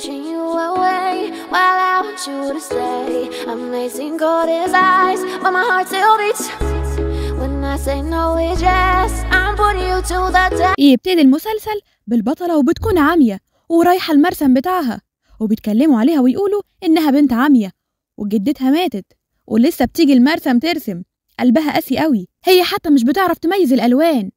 pushing you away While I want you to stay I'm lacing cold his eyes But my heart still beats When I say no it's yes I'm putting you to the test يبتدي إيه، المسلسل بالبطلة وبتكون عامية ورايحة المرسم بتاعها وبيتكلموا عليها ويقولوا إنها بنت عامية وجدتها ماتت ولسه بتيجي المرسم ترسم قلبها قاسي قوي هي حتى مش بتعرف تميز الألوان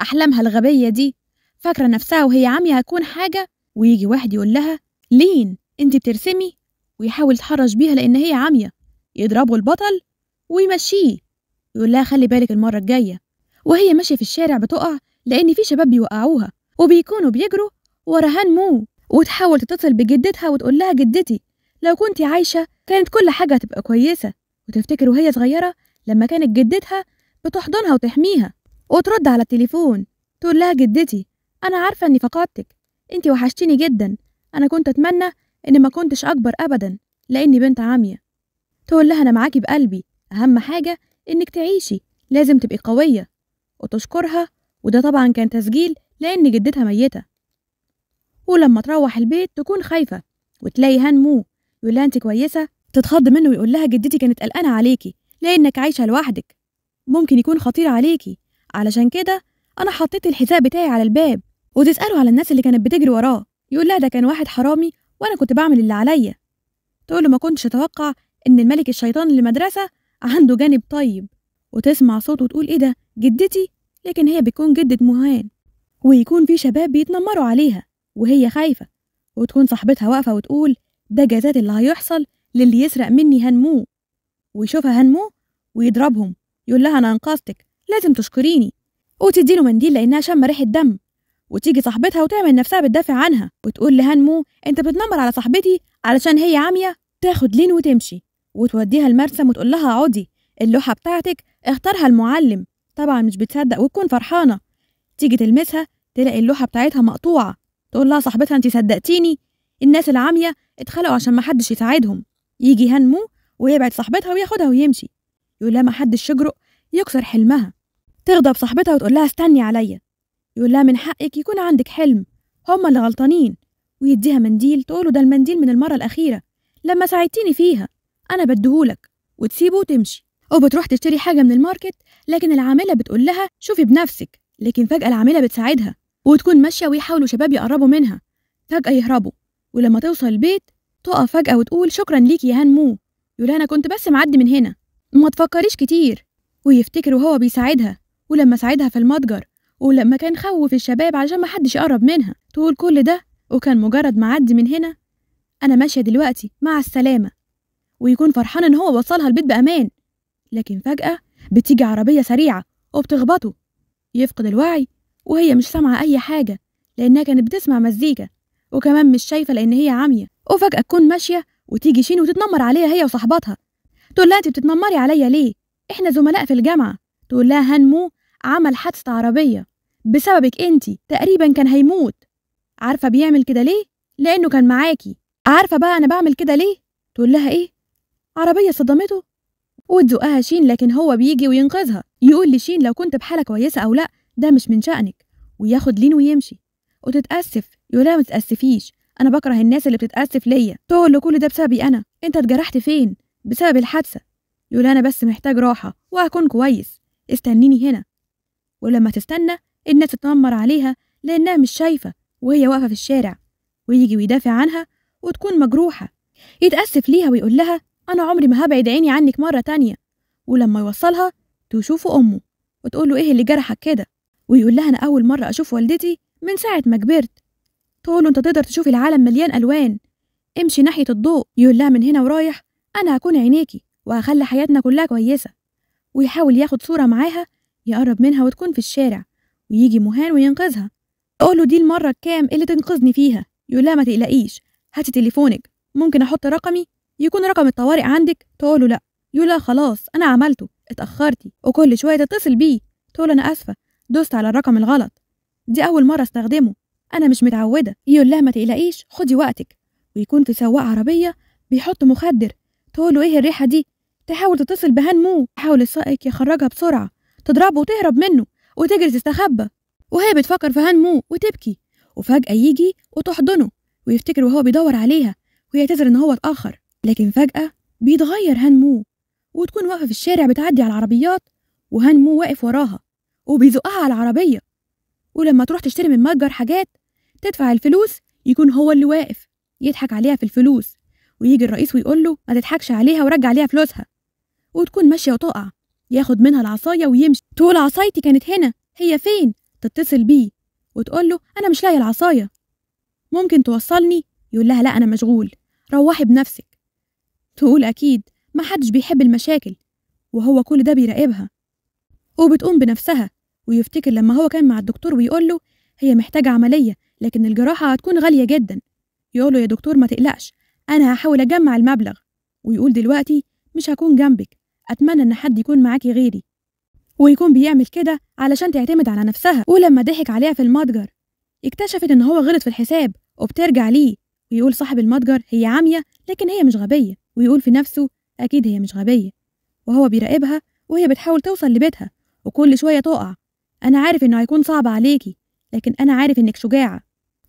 أحلامها الغبية دي فاكرة نفسها وهي عامية هتكون حاجة ويجي واحد يقول لها لين انت بترسمي ويحاول يتحرش بيها لان هي عاميه يضربه البطل ويمشيه يقول لها خلي بالك المره الجايه وهي ماشيه في الشارع بتقع لان في شباب بيوقعوها وبيكونوا بيجروا ورا هانمو وتحاول تتصل بجدتها وتقول لها جدتي لو كنت عايشه كانت كل حاجه هتبقى كويسه وتفتكر وهي صغيره لما كانت جدتها بتحضنها وتحميها وترد على التليفون تقول لها جدتي انا عارفه اني فقدتك انت وحشتيني جدا أنا كنت أتمنى إن ما كنتش أكبر أبدا لأني بنت عامية تقول لها أنا معاكي بقلبي أهم حاجة إنك تعيشي لازم تبقي قوية وتشكرها وده طبعا كان تسجيل لأن جدتها ميتة ولما تروح البيت تكون خايفة وتلاقي هنمو يقول لها أنت كويسة تتخض منه ويقول لها جدتي كانت قلقانة عليكي لأنك عايشة لوحدك ممكن يكون خطير عليكي علشان كده أنا حطيت الحذاء بتاعي على الباب وتسأله على الناس اللي كانت بتجري وراه يقول لها ده كان واحد حرامي وأنا كنت بعمل اللي عليا تقول له ما كنتش أتوقع إن الملك الشيطان اللي مدرسة عنده جانب طيب وتسمع صوته وتقول إيه ده جدتي لكن هي بتكون جدة مهان ويكون في شباب بيتنمروا عليها وهي خايفة وتكون صاحبتها واقفة وتقول ده جزات اللي هيحصل للي يسرق مني هنمو ويشوفها هنمو ويضربهم يقول لها أنا أنقذتك لازم تشكريني وتديله منديل لأنها شم ريحة دم وتيجي صاحبتها وتعمل نفسها بتدافع عنها وتقول لهانمو انت بتنمر على صاحبتي علشان هي عامية تاخد لين وتمشي وتوديها المرسم وتقول لها عودي اللوحة بتاعتك اختارها المعلم طبعا مش بتصدق وتكون فرحانة تيجي تلمسها تلاقي اللوحة بتاعتها مقطوعة تقول لها صاحبتها انت صدقتيني الناس العامية اتخلقوا عشان محدش يساعدهم يجي هانمو ويبعد صاحبتها وياخدها ويمشي يقول لها محدش يجرؤ يكسر حلمها تغضب صاحبتها وتقول لها استني عليا يقول لها من حقك يكون عندك حلم هما اللي غلطانين ويديها منديل تقوله ده المنديل من المرة الأخيرة لما ساعدتيني فيها أنا بديهولك وتسيبه وتمشي أو بتروح تشتري حاجة من الماركت لكن العاملة بتقول لها شوفي بنفسك لكن فجأة العاملة بتساعدها وتكون ماشية ويحاولوا شباب يقربوا منها فجأة يهربوا ولما توصل البيت تقف فجأة وتقول شكرا ليكي يا هنمو يقول أنا كنت بس معدي من هنا ما تفكريش كتير ويفتكر وهو بيساعدها ولما ساعدها في المتجر ولما كان خوف الشباب علشان ما حدش يقرب منها تقول كل ده وكان مجرد معدي من هنا أنا ماشية دلوقتي مع السلامة ويكون فرحان إن هو وصلها البيت بأمان لكن فجأة بتيجي عربية سريعة وبتخبطه يفقد الوعي وهي مش سامعة أي حاجة لأنها كانت بتسمع مزيكا وكمان مش شايفة لأن هي عامية وفجأة تكون ماشية وتيجي شين وتتنمر عليها هي وصاحباتها تقول لها أنت بتتنمري عليا ليه؟ إحنا زملاء في الجامعة تقول لها هنمو عمل حادثة عربية بسببك انتي تقريبا كان هيموت عارفة بيعمل كده ليه؟ لأنه كان معاكي عارفة بقى أنا بعمل كده ليه؟ تقول لها إيه؟ عربية صدمته وتزقها شين لكن هو بيجي وينقذها يقول لشين لو كنت بحالة كويسة أو لأ ده مش من شأنك وياخد لين ويمشي وتتأسف يقول لها ما تتأسفيش أنا بكره الناس اللي بتتأسف ليا تقول له كل ده بسببي أنا أنت اتجرحت فين؟ بسبب الحادثة يقول أنا بس محتاج راحة وهكون كويس استنيني هنا ولما تستنى الناس تتنمر عليها لأنها مش شايفة وهي واقفة في الشارع ويجي ويدافع عنها وتكون مجروحة يتأسف ليها ويقول لها أنا عمري ما هبعد عيني عنك مرة تانية ولما يوصلها تشوف أمه وتقول له إيه اللي جرحك كده ويقول لها أنا أول مرة أشوف والدتي من ساعة ما كبرت تقول له أنت تقدر تشوف العالم مليان ألوان امشي ناحية الضوء يقول لها من هنا ورايح أنا هكون عينيكي وهخلي حياتنا كلها كويسة ويحاول ياخد صورة معاها يقرب منها وتكون في الشارع ويجي مهان وينقذها تقول له دي المرة الكام اللي تنقذني فيها يقول لها ما تقلقيش هاتي تليفونك ممكن احط رقمي يكون رقم الطوارئ عندك تقول له لا يقول لها خلاص انا عملته اتأخرتي وكل شوية تتصل بيه تقول انا اسفة دوست على الرقم الغلط دي اول مرة استخدمه انا مش متعودة يقول لها ما تقلقيش خدي وقتك ويكون في سواق عربية بيحط مخدر تقول له ايه الريحة دي تحاول تتصل بهان مو تحاول السائق يخرجها بسرعة تضربه وتهرب منه وتجري تستخبى وهي بتفكر في هانمو وتبكي وفجأة يجي وتحضنه ويفتكر وهو بيدور عليها ويعتذر إن هو اتأخر لكن فجأة بيتغير هانمو وتكون واقفة في الشارع بتعدي على العربيات وهانمو واقف وراها وبيزقها على العربية ولما تروح تشتري من متجر حاجات تدفع الفلوس يكون هو اللي واقف يضحك عليها في الفلوس ويجي الرئيس ويقول له ما تضحكش عليها ورجع عليها فلوسها وتكون ماشية وتقع ياخد منها العصاية ويمشي تقول عصايتي كانت هنا هي فين تتصل بيه وتقول له أنا مش لاقي العصاية ممكن توصلني يقول لها لا أنا مشغول روحي بنفسك تقول أكيد ما حدش بيحب المشاكل وهو كل ده بيراقبها وبتقوم بنفسها ويفتكر لما هو كان مع الدكتور ويقول له هي محتاجة عملية لكن الجراحة هتكون غالية جدا يقول له يا دكتور ما تقلقش أنا هحاول أجمع المبلغ ويقول دلوقتي مش هكون جنبك أتمنى إن حد يكون معاكي غيري ويكون بيعمل كده علشان تعتمد على نفسها ولما ضحك عليها في المتجر اكتشفت إن هو غلط في الحساب وبترجع ليه ويقول صاحب المتجر هي عامية لكن هي مش غبية ويقول في نفسه أكيد هي مش غبية وهو بيراقبها وهي بتحاول توصل لبيتها وكل شوية تقع أنا عارف إنه هيكون صعب عليكي لكن أنا عارف إنك شجاعة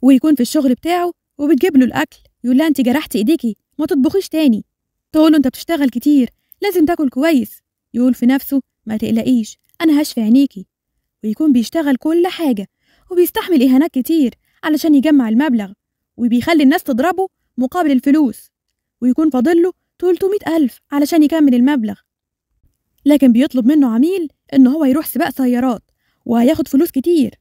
ويكون في الشغل بتاعه وبتجيب له الأكل يقول لها أنت جرحتي إيديكي ما تطبخيش تاني تقول له أنت بتشتغل كتير لازم تاكل كويس يقول في نفسه ما تقلقيش أنا هشفي عينيكي ويكون بيشتغل كل حاجة وبيستحمل إهانات كتير علشان يجمع المبلغ وبيخلي الناس تضربه مقابل الفلوس ويكون فاضله 300 ألف علشان يكمل المبلغ لكن بيطلب منه عميل إن هو يروح سباق سيارات وهياخد فلوس كتير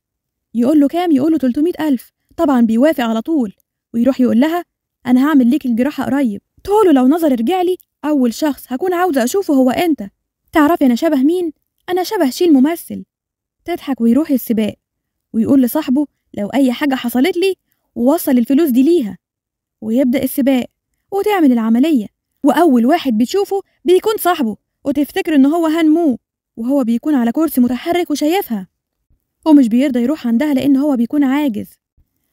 يقول له كام يقول له 300 ألف طبعا بيوافق على طول ويروح يقول لها أنا هعمل ليك الجراحة قريب تقول لو نظر رجع لي أول شخص هكون عاوزة أشوفه هو أنت تعرفي أنا شبه مين؟ أنا شبه شيل الممثل تضحك ويروح السباق ويقول لصاحبه لو أي حاجة حصلت لي ووصل الفلوس دي ليها ويبدأ السباق وتعمل العملية وأول واحد بتشوفه بيكون صاحبه وتفتكر إن هو هنمو وهو بيكون على كرسي متحرك وشايفها ومش بيرضى يروح عندها لأن هو بيكون عاجز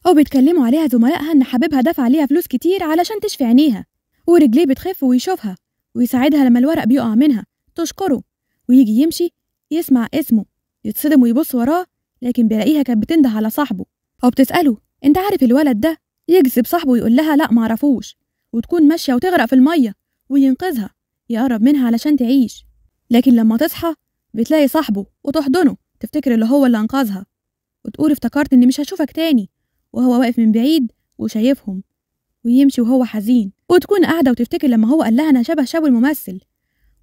أو بيتكلموا عليها زملائها إن حبيبها دفع ليها فلوس كتير علشان تشفي عينيها ورجليه بتخف ويشوفها ويساعدها لما الورق بيقع منها تشكره ويجي يمشي يسمع اسمه يتصدم ويبص وراه لكن بيلاقيها كانت بتنده على صاحبه أو بتسأله أنت عارف الولد ده يجذب صاحبه ويقول لها لأ معرفوش وتكون ماشية وتغرق في المية وينقذها يقرب منها علشان تعيش لكن لما تصحى بتلاقي صاحبه وتحضنه تفتكر اللي هو اللي أنقذها وتقول افتكرت إني مش هشوفك تاني وهو واقف من بعيد وشايفهم ويمشي وهو حزين وتكون قاعدة وتفتكر لما هو قال لها أنا شبه شابو الممثل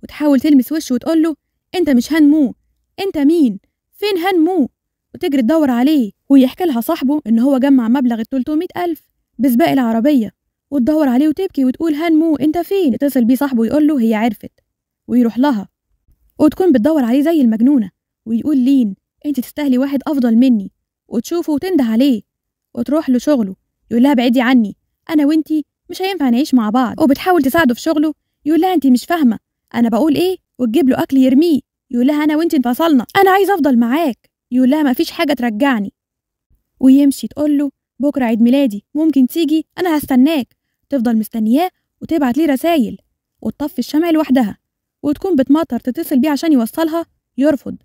وتحاول تلمس وشه وتقول له أنت مش هنمو أنت مين فين هنمو وتجري تدور عليه ويحكي لها صاحبه إن هو جمع مبلغ ال 300 ألف بسباق العربية وتدور عليه وتبكي وتقول هنمو أنت فين يتصل بيه صاحبه يقول له هي عرفت ويروح لها وتكون بتدور عليه زي المجنونة ويقول لين أنت تستاهلي واحد أفضل مني وتشوفه وتنده عليه وتروح له شغله يقول لها بعدي عني انا وانتي مش هينفع نعيش مع بعض وبتحاول تساعده في شغله يقول لها انتي مش فاهمه انا بقول ايه وتجيب له اكل يرميه يقول لها انا وانتي انفصلنا انا عايز افضل معاك يقول لها مفيش حاجه ترجعني ويمشي تقول له بكره عيد ميلادي ممكن تيجي انا هستناك تفضل مستنياه وتبعت ليه رسايل وتطفي الشمع لوحدها وتكون بتمطر تتصل بيه عشان يوصلها يرفض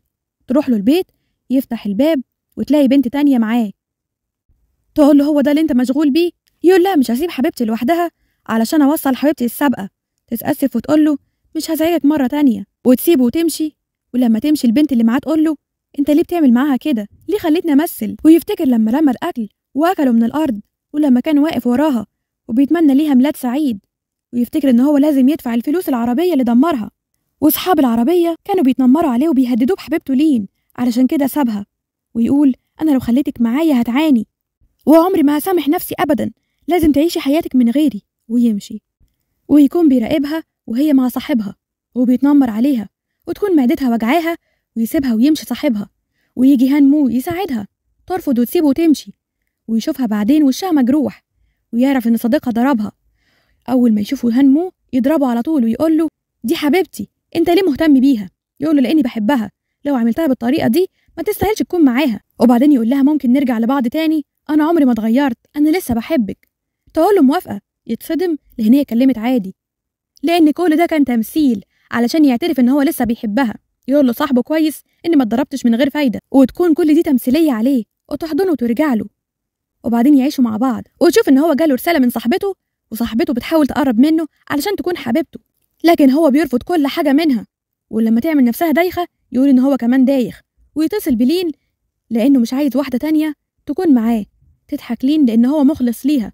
تروح له البيت يفتح الباب وتلاقي بنت تانية معاه تقول له هو ده اللي انت مشغول بيه يقول لها مش هسيب حبيبتي لوحدها علشان أوصل حبيبتي السابقة تتأسف وتقول له مش هزعجك مرة تانية وتسيبه وتمشي ولما تمشي البنت اللي معاه تقول له أنت ليه بتعمل معاها كده؟ ليه خليتني أمثل؟ ويفتكر لما لما الأكل وأكله من الأرض ولما كان واقف وراها وبيتمنى ليها ميلاد سعيد ويفتكر إن هو لازم يدفع الفلوس العربية اللي دمرها وأصحاب العربية كانوا بيتنمروا عليه وبيهددوه بحبيبته لين علشان كده سابها ويقول أنا لو خليتك معايا هتعاني وعمري ما هسامح نفسي أبدا لازم تعيشي حياتك من غيري ويمشي ويكون بيراقبها وهي مع صاحبها وبيتنمر عليها وتكون معدتها وجعاها ويسيبها ويمشي صاحبها ويجي هانمو يساعدها ترفض وتسيبه وتمشي ويشوفها بعدين وشها مجروح ويعرف إن صديقها ضربها أول ما يشوفه هانمو يضربه على طول ويقول له دي حبيبتي أنت ليه مهتم بيها يقول له لأني بحبها لو عملتها بالطريقة دي ما تستاهلش تكون معاها وبعدين يقول لها ممكن نرجع لبعض تاني أنا عمري ما اتغيرت أنا لسه بحبك تقول له موافقه يتصدم لان هي كلمت عادي لان كل ده كان تمثيل علشان يعترف ان هو لسه بيحبها يقول له صاحبه كويس ان ما اتضربتش من غير فايده وتكون كل دي تمثيليه عليه وتحضنه وترجع له وبعدين يعيشوا مع بعض وتشوف ان هو جاله رساله من صاحبته وصاحبته بتحاول تقرب منه علشان تكون حبيبته لكن هو بيرفض كل حاجه منها ولما تعمل نفسها دايخه يقول ان هو كمان دايخ ويتصل بلين لانه مش عايز واحده تانية تكون معاه تضحك لين لان هو مخلص ليها